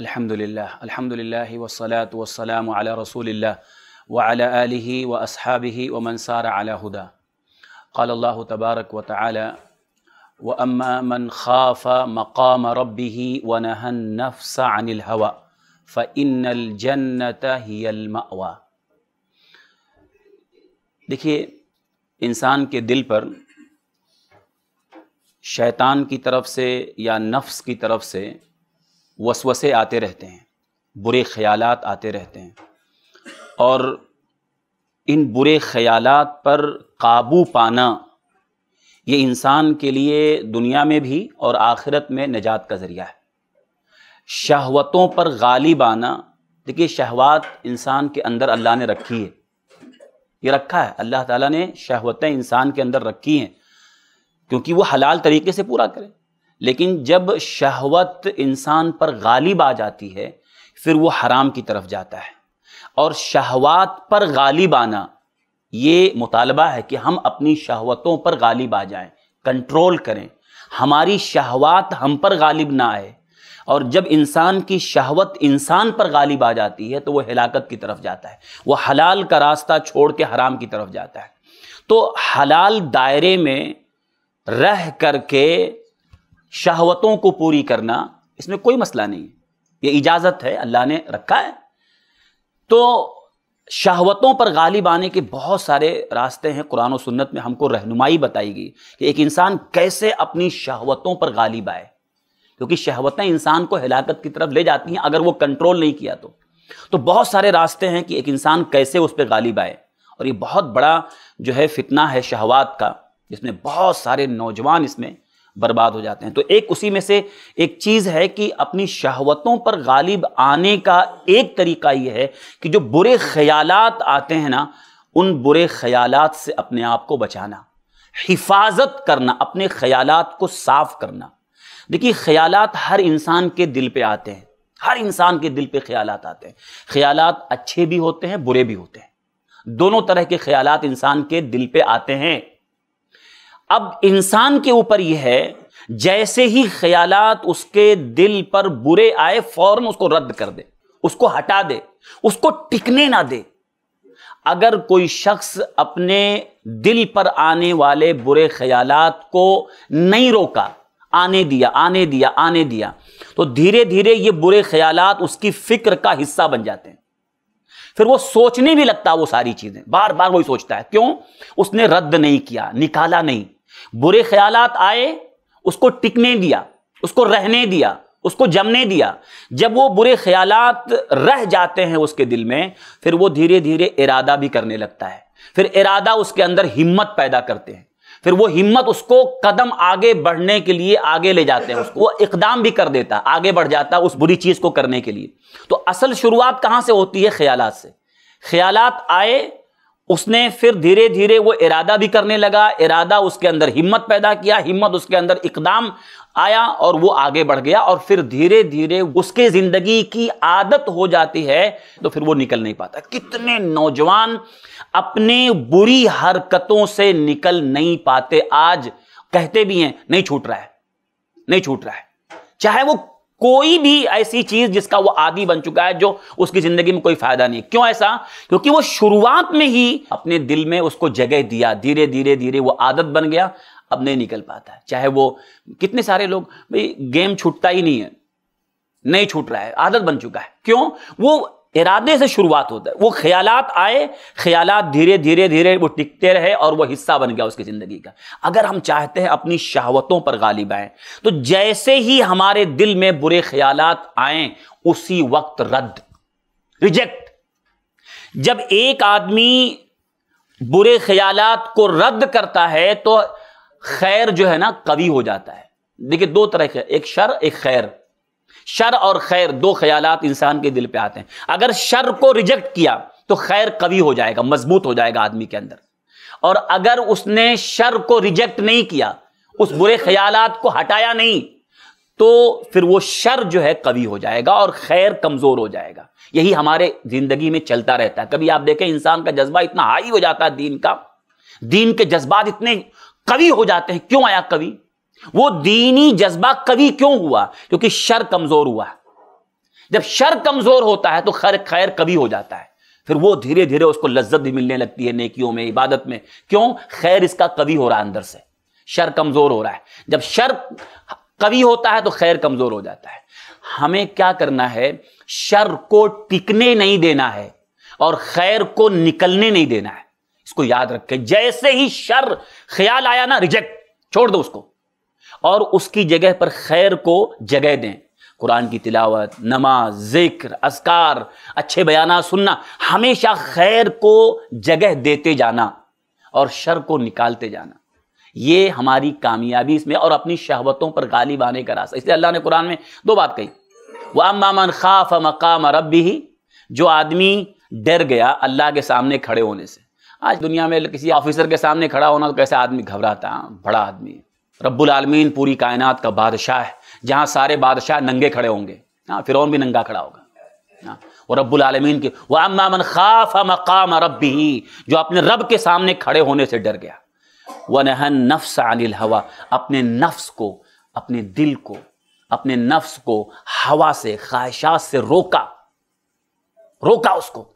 अल्हम्दुलिल्लाह अल्हम्दुलिल्लाह व वसलाम अला रसूलिल्लाह व अला आलिहि व अस्हाबिहि व मनसार अला हुदा قال الله تبارك وتعالى وأما من خاف مقام ربه ونهى النفس عن الهوى फ़िन هي المأوى देखिए इंसान के दिल पर शैतान की तरफ से या नफ्स की तरफ से वसवसे आते रहते हैं बुरे ख्याल आते रहते हैं और इन बुरे ख्याल पर काबू पाना ये इंसान के लिए दुनिया में भी और आखिरत में निजात का ज़रिया है शहवतों पर गालिब आना देखिए शहवात इंसान के अंदर अल्लाह ने रखी है ये रखा है अल्लाह ताला ने शहवतें इंसान के अंदर रखी हैं क्योंकि वो हलाल तरीके से पूरा करें लेकिन जब शहवत इंसान पर गालिब आ जाती है फिर वो हराम की तरफ जाता है और शहवात पर गालिब आना ये मुतालबा है कि हम अपनी शहवतों पर गालिब आ जाएं कंट्रोल करें हमारी शहवात हम पर गालिब ना आए और जब इंसान की शहवत इंसान पर गालिब आ जाती है तो वह हिलाकत की तरफ जाता है वह हलाल का रास्ता छोड़ के हराम की तरफ जाता है तो हलाल दायरे में रह करके शहवतों को पूरी करना इसमें कोई मसला नहीं है ये इजाज़त है अल्लाह ने रखा है तो शहवतों पर गालिब आने के बहुत सारे रास्ते हैं कुरान और सुन्नत में हमको रहनुमाई बताई गई कि एक इंसान कैसे अपनी शहवतों पर गालिब आए क्योंकि शहवतें इंसान को हिलाकत की तरफ ले जाती हैं अगर वो कंट्रोल नहीं किया तो तो बहुत सारे रास्ते हैं कि एक इंसान कैसे उस पर गालिब आए और ये बहुत बड़ा जो है फितना है शहवात का जिसमें बहुत सारे नौजवान इसमें बर्बाद हो जाते हैं तो एक उसी में से एक चीज़ है कि अपनी शहवतों पर गालिब आने का एक तरीका यह है कि जो बुरे ख्याल आते हैं ना उन बुरे ख्याल से अपने आप को बचाना हिफाजत करना अपने ख्याल को साफ करना देखिए ख्याल हर इंसान के दिल पर आते हैं हर इंसान के दिल पर ख्याल आते हैं ख्याल अच्छे भी होते हैं बुरे भी होते हैं दोनों तरह के ख्याल इंसान के दिल पर आते हैं अब इंसान के ऊपर यह है जैसे ही ख्यालात उसके दिल पर बुरे आए फौरन उसको रद्द कर दे उसको हटा दे उसको टिकने ना दे अगर कोई शख्स अपने दिल पर आने वाले बुरे ख्यालात को नहीं रोका आने दिया आने दिया आने दिया तो धीरे धीरे ये बुरे ख्यालात उसकी फिक्र का हिस्सा बन जाते हैं फिर वो सोचने भी लगता है वो सारी चीजें बार बार वही सोचता है क्यों उसने रद्द नहीं किया निकाला नहीं बुरे ख्याल आए उसको टिकने दिया उसको रहने दिया उसको जमने दिया जब वो बुरे ख्याल रह जाते हैं उसके दिल में फिर वो धीरे धीरे इरादा भी करने लगता है फिर इरादा उसके अंदर हिम्मत पैदा करते हैं फिर वो हिम्मत उसको कदम आगे बढ़ने के लिए आगे ले जाते हैं उसको वो इकदाम भी कर देता आगे बढ़ जाता उस बुरी चीज को करने के लिए तो असल शुरुआत कहां से होती है ख्याल से ख्याल आए उसने फिर धीरे धीरे वो इरादा भी करने लगा इरादा उसके अंदर हिम्मत पैदा किया हिम्मत उसके अंदर इकदाम आया और वो आगे बढ़ गया और फिर धीरे धीरे उसके ज़िंदगी की आदत हो जाती है तो फिर वो निकल नहीं पाता कितने नौजवान अपने बुरी हरकतों से निकल नहीं पाते आज कहते भी हैं नहीं छूट रहा है नहीं छूट रहा है चाहे वो कोई भी ऐसी चीज जिसका वो आदि बन चुका है जो उसकी जिंदगी में कोई फायदा नहीं क्यों ऐसा क्योंकि वो शुरुआत में ही अपने दिल में उसको जगह दिया धीरे धीरे धीरे वो आदत बन गया अब नहीं निकल पाता है चाहे वो कितने सारे लोग भाई गेम छूटता ही नहीं है नहीं छूट रहा है आदत बन चुका है क्यों वो इरादे से शुरुआत होता है वो ख्याल आए ख्याल धीरे धीरे धीरे वो टिकते रहे और वो हिस्सा बन गया उसकी ज़िंदगी का अगर हम चाहते हैं अपनी शहावतों पर गालिब आए तो जैसे ही हमारे दिल में बुरे ख्याल आए उसी वक्त रद्द रिजेक्ट जब एक आदमी बुरे ख्याल को रद्द करता है तो खैर जो है ना कवि हो जाता है देखिए दो तरह के एक शर एक खैर शर और खैर दो ख्यालात इंसान के दिल पे आते हैं अगर शर को रिजेक्ट किया तो खैर कवि हो जाएगा मजबूत हो जाएगा आदमी के अंदर और अगर उसने शर को रिजेक्ट नहीं किया उस बुरे ख्यालात को हटाया नहीं तो फिर वो शर जो है कवि हो जाएगा और खैर कमजोर हो जाएगा यही हमारे जिंदगी में चलता रहता है कभी आप देखें इंसान का जज्बा इतना हाई हो जाता है दीन का दीन के जज्बात इतने कवि हो जाते हैं क्यों आया कवि वो दीनी जज्बा कभी क्यों हुआ क्योंकि शर कमजोर हुआ जब शर कमजोर होता है तो खैर खैर कभी हो जाता है फिर वो धीरे धीरे उसको लज्जत भी मिलने लगती है नेकियों में इबादत में क्यों खैर इसका कभी हो रहा है अंदर से शर कमजोर हो रहा है जब शर कभी होता है तो खैर कमजोर हो जाता है हमें क्या करना है शर को टिकने नहीं देना है और खैर को निकलने नहीं देना है इसको याद रखें जैसे ही शर ख्याल आया ना रिजेक्ट छोड़ दो उसको और उसकी जगह पर खैर को जगह दें कुरान की तिलावत नमाज जिक्र असकार अच्छे बयाना सुनना हमेशा खैर को जगह देते जाना और शर को निकालते जाना ये हमारी कामयाबी इसमें और अपनी शहवतों पर गालिब आने का रास्ता इसलिए अल्लाह ने कुरान में दो बात कही वह मामन खाफ मकाम रबी ही जो आदमी डर गया अल्लाह के सामने खड़े होने से आज दुनिया में किसी ऑफिसर के सामने खड़ा होना तो कैसे आदमी घबराता बड़ा आदमी है रब्बुल आलमीन पूरी कायनात का बादशाह है जहाँ सारे बादशाह नंगे खड़े होंगे हाँ फिर भी नंगा खड़ा होगा हाँ और रब्बुल आलमीन के वह अम्मामन खाफ मकाम रब जो अपने रब के सामने खड़े होने से डर गया वह नहन नफ्स अनिल हवा अपने नफ्स को अपने दिल को अपने नफ्स को हवा से ख्वाहिशात से रोका रोका उसको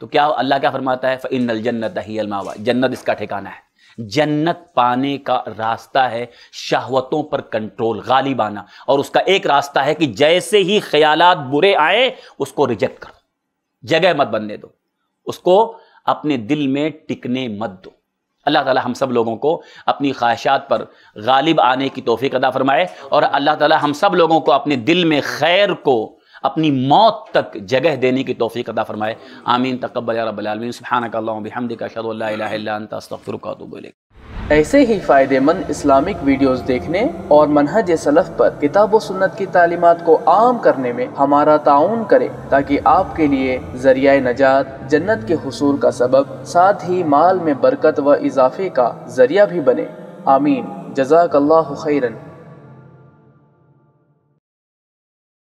तो क्या अल्लाह क्या फरमाता है फ़िन जन्नत ही अलमावा जन्नत इसका ठिकाना है जन्नत पाने का रास्ता है शहवतों पर कंट्रोल गालिब आना और उसका एक रास्ता है कि जैसे ही ख्यालात बुरे आए उसको रिजेक्ट करो जगह मत बनने दो उसको अपने दिल में टिकने मत दो अल्लाह ताला हम सब लोगों को अपनी ख्वाहिशात पर गालिब आने की तोफ़ी अदा फरमाए और अल्लाह ताला हम सब लोगों को अपने दिल में खैर को अपनी मौत तक जगह देने की तोफ़ी अदा फरमाए आमीन तकबल रबालमीन सुबहानकबिल ऐसे ही फ़ायदेमंद इस्लामिक वीडियोस देखने और मनहज सलफ़ पर किताब व सुन्नत की तालीमत को आम करने में हमारा ताउन करें ताकि आपके लिए जरिया नजात जन्नत के हसूल का सबब साथ ही माल में बरकत व इजाफे का जरिया भी बने आमीन जजाकल्ला खैरन